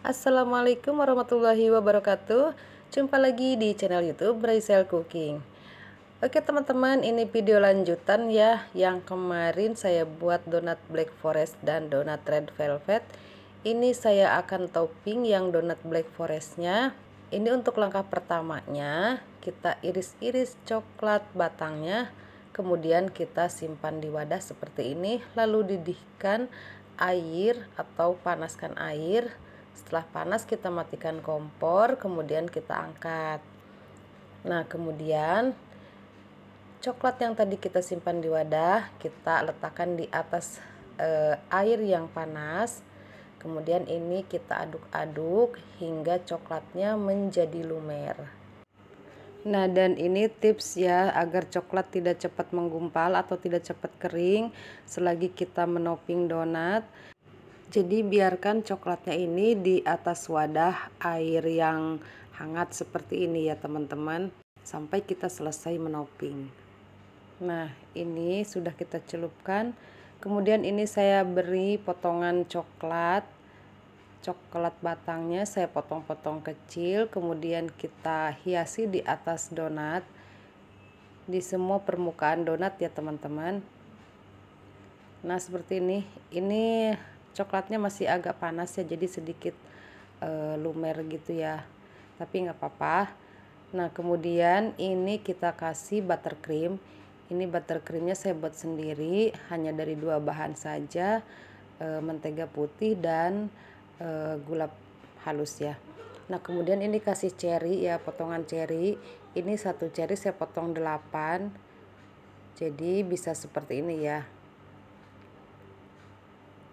Assalamualaikum warahmatullahi wabarakatuh Jumpa lagi di channel youtube Brazil Cooking Oke teman-teman ini video lanjutan ya Yang kemarin saya buat donat black forest dan donat red velvet Ini saya akan topping yang donat black forestnya Ini untuk langkah pertamanya Kita iris-iris coklat batangnya Kemudian kita simpan di wadah seperti ini Lalu didihkan air atau panaskan air setelah panas kita matikan kompor, kemudian kita angkat. Nah, kemudian coklat yang tadi kita simpan di wadah, kita letakkan di atas e, air yang panas. Kemudian ini kita aduk-aduk hingga coklatnya menjadi lumer. Nah, dan ini tips ya agar coklat tidak cepat menggumpal atau tidak cepat kering selagi kita menoping donat. Jadi biarkan coklatnya ini di atas wadah air yang hangat seperti ini ya teman-teman sampai kita selesai menoping Nah, ini sudah kita celupkan. Kemudian ini saya beri potongan coklat. Coklat batangnya saya potong-potong kecil, kemudian kita hiasi di atas donat di semua permukaan donat ya, teman-teman. Nah, seperti ini. Ini coklatnya masih agak panas ya jadi sedikit e, lumer gitu ya tapi nggak apa-apa nah kemudian ini kita kasih buttercream ini buttercreamnya saya buat sendiri hanya dari dua bahan saja e, mentega putih dan e, gula halus ya nah kemudian ini kasih cherry ya potongan cherry ini satu cherry saya potong delapan, jadi bisa seperti ini ya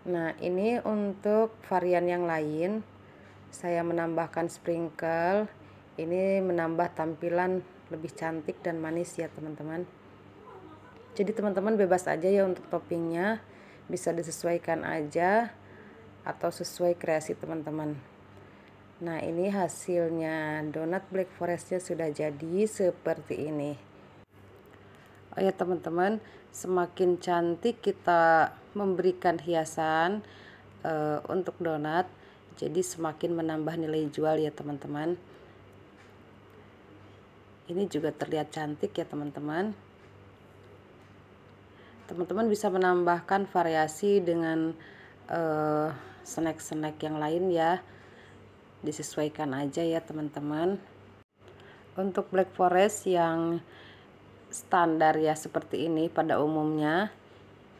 Nah, ini untuk varian yang lain, saya menambahkan sprinkle. Ini menambah tampilan lebih cantik dan manis ya, teman-teman. Jadi teman-teman bebas aja ya untuk toppingnya, bisa disesuaikan aja atau sesuai kreasi teman-teman. Nah, ini hasilnya donat black forestnya sudah jadi seperti ini ya teman-teman semakin cantik kita memberikan hiasan e, untuk donat jadi semakin menambah nilai jual ya teman-teman ini juga terlihat cantik ya teman-teman teman-teman bisa menambahkan variasi dengan snack eh, snack-snack yang lain ya disesuaikan aja ya teman-teman untuk black forest yang standar ya seperti ini pada umumnya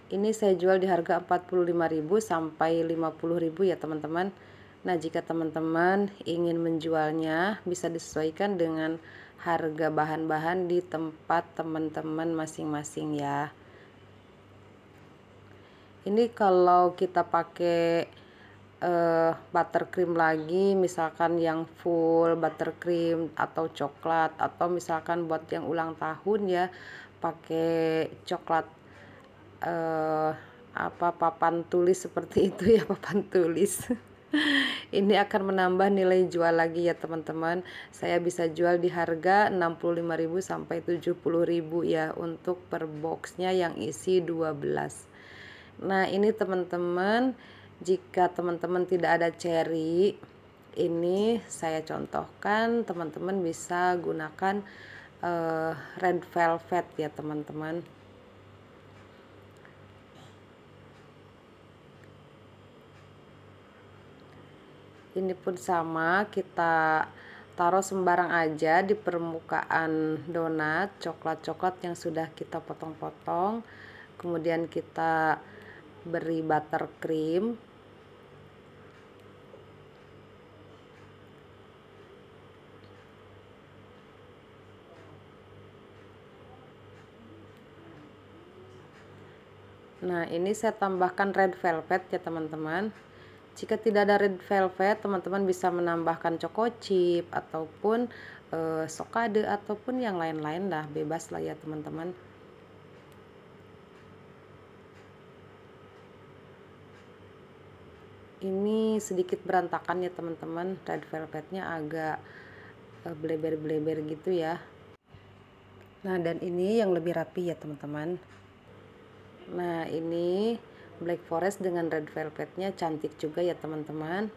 ini saya jual di harga 45.000 sampai 50.000 ya teman-teman Nah jika teman-teman ingin menjualnya bisa disesuaikan dengan harga bahan-bahan di tempat teman-teman masing-masing ya ini kalau kita pakai uh, buttercream lagi misalkan yang full buttercream atau coklat atau misalkan buat yang ulang tahun ya pakai coklat uh, apa papan tulis seperti itu ya papan tulis ini akan menambah nilai jual lagi ya teman-teman saya bisa jual di harga 65.000 sampai 70.000 ya untuk per boxnya yang isi 12 nah ini teman-teman jika teman-teman tidak ada cherry ini saya contohkan teman-teman bisa gunakan uh, red velvet ya teman-teman ini pun sama kita taruh sembarang aja di permukaan donat coklat-coklat yang sudah kita potong-potong kemudian kita beri buttercream Nah, ini saya tambahkan red velvet ya teman-teman. Jika tidak ada red velvet, teman-teman bisa menambahkan choco chip ataupun e, sokade ataupun yang lain-lain lah, bebas lah ya teman-teman. Ini sedikit berantakan ya teman-teman, red velvetnya agak eh, bleber-bleber gitu ya. Nah, dan ini yang lebih rapi ya teman-teman nah ini black forest dengan red velvetnya cantik juga ya teman-teman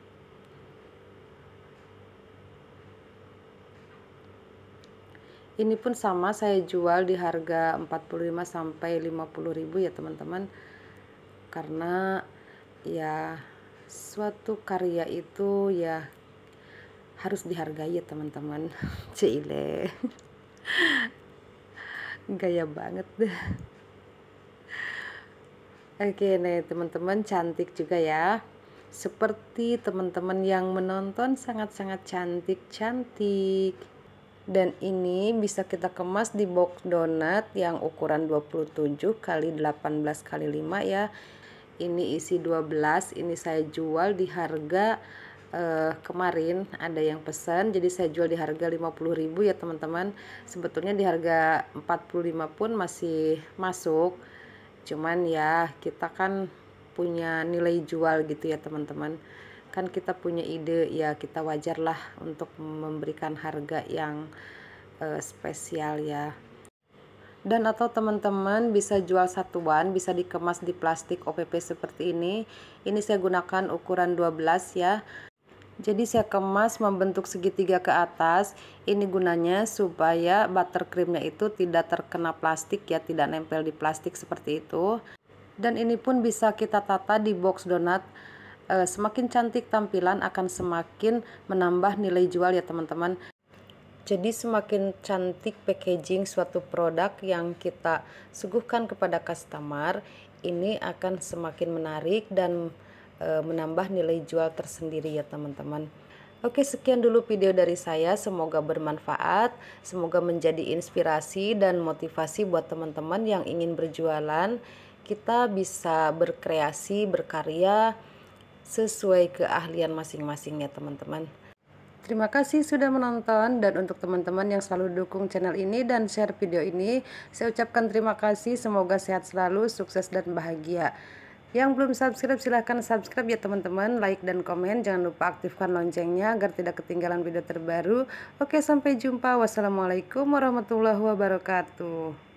ini pun sama saya jual di harga 45 sampai 50 ribu ya teman-teman karena ya suatu karya itu ya harus dihargai ya teman-teman cile gaya banget deh Oke, nih teman-teman cantik juga ya. Seperti teman-teman yang menonton sangat-sangat cantik-cantik. Dan ini bisa kita kemas di box donat yang ukuran 27 kali 18 kali 5 ya. Ini isi 12, ini saya jual di harga eh, kemarin ada yang pesan jadi saya jual di harga 50.000 ya teman-teman sebetulnya di harga 45 pun masih masuk cuman ya kita kan punya nilai jual gitu ya teman-teman kan kita punya ide ya kita wajarlah untuk memberikan harga yang uh, spesial ya dan atau teman-teman bisa jual satuan bisa dikemas di plastik OPP seperti ini ini saya gunakan ukuran 12 ya jadi saya kemas membentuk segitiga ke atas. Ini gunanya supaya buttercreamnya itu tidak terkena plastik ya, tidak nempel di plastik seperti itu. Dan ini pun bisa kita tata di box donat. Eh, semakin cantik tampilan akan semakin menambah nilai jual ya teman-teman. Jadi semakin cantik packaging suatu produk yang kita suguhkan kepada customer, ini akan semakin menarik dan Eh, menambah nilai jual tersendiri ya teman-teman. Oke, sekian dulu video dari saya. Semoga bermanfaat, semoga menjadi inspirasi dan motivasi buat teman-teman yang ingin berjualan. Kita bisa berkreasi, berkarya sesuai keahlian masing-masing ya, teman-teman. Terima kasih sudah menonton dan untuk teman-teman yang selalu dukung channel ini dan share video ini, saya ucapkan terima kasih. Semoga sehat selalu, sukses dan bahagia. Yang belum subscribe silahkan subscribe ya teman-teman Like dan komen Jangan lupa aktifkan loncengnya agar tidak ketinggalan video terbaru Oke sampai jumpa Wassalamualaikum warahmatullahi wabarakatuh